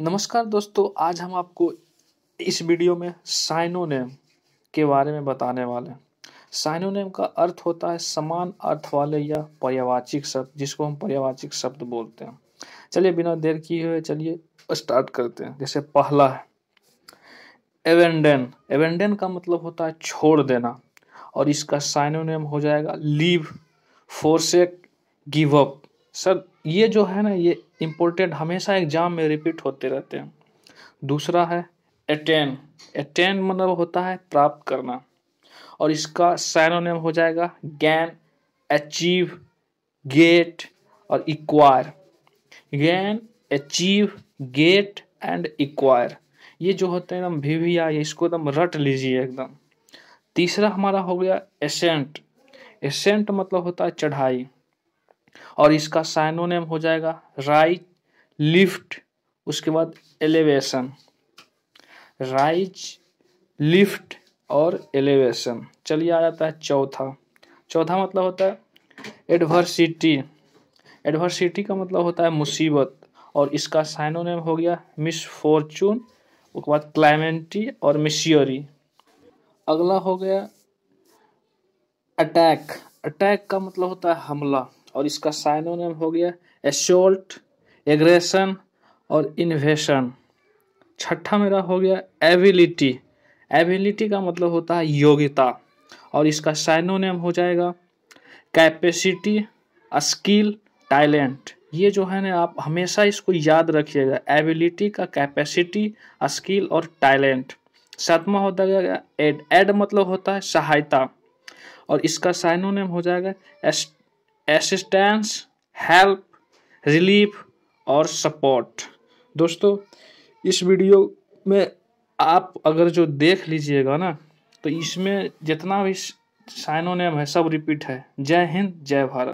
नमस्कार दोस्तों आज हम आपको इस वीडियो में साइनोनेम के बारे में बताने वाले हैं साइनोनेम का अर्थ होता है समान अर्थ वाले या पर्यावाचिक शब्द जिसको हम पर्यावाचिक शब्द बोलते हैं चलिए बिना देर किए हुए चलिए स्टार्ट करते हैं जैसे पहला है एवेंडन एवेंडन का मतलब होता है छोड़ देना और इसका साइनोनेम हो जाएगा leave forsake give up sir ये जो है ना ये इम्पोर्टेंट हमेशा एग्जाम में रिपीट होते रहते हैं दूसरा है अटेन अटेन मतलब होता है प्राप्त करना और इसका सैनोनिम हो जाएगा गैन अचीव गेट और acquire gain achieve get and acquire ये जो होते हैं एकदम भी आई इसको एकदम रट लीजिए एकदम तीसरा हमारा हो गया एसेंट एसेंट मतलब होता है चढ़ाई और इसका साइनोनेम हो जाएगा राइट लिफ्ट उसके बाद एलिवेशन राइज लिफ्ट और एलिवेशन चलिए आ जाता है चौथा चौथा मतलब होता है एडवर्सिटी एडवर्सिटी का मतलब होता है मुसीबत और इसका साइनोनेम हो गया मिस फॉर्चून उसके बाद क्लाइमेंटी और मिशियोरी अगला हो गया अटैक अटैक का मतलब होता है हमला और इसका साइनोनिम हो गया एसोल्ट एग्रेशन और इन्वेशन छठा मेरा हो गया एबिलिटी एबिलिटी का मतलब होता है योग्यता और इसका साइनोनिम हो जाएगा कैपेसिटी स्किल टैलेंट ये जो है ना आप हमेशा इसको याद रखिएगा एबिलिटी का कैपेसिटी स्किल और टैलेंट सातवा होता है एड एड मतलब होता है सहायता और इसका साइनोनिम हो जाएगा एस असिस्टेंस हेल्प रिलीफ और सपोर्ट दोस्तों इस वीडियो में आप अगर जो देख लीजिएगा ना तो इसमें जितना भी साइनोनेम है सब रिपीट है जय हिंद जय भारत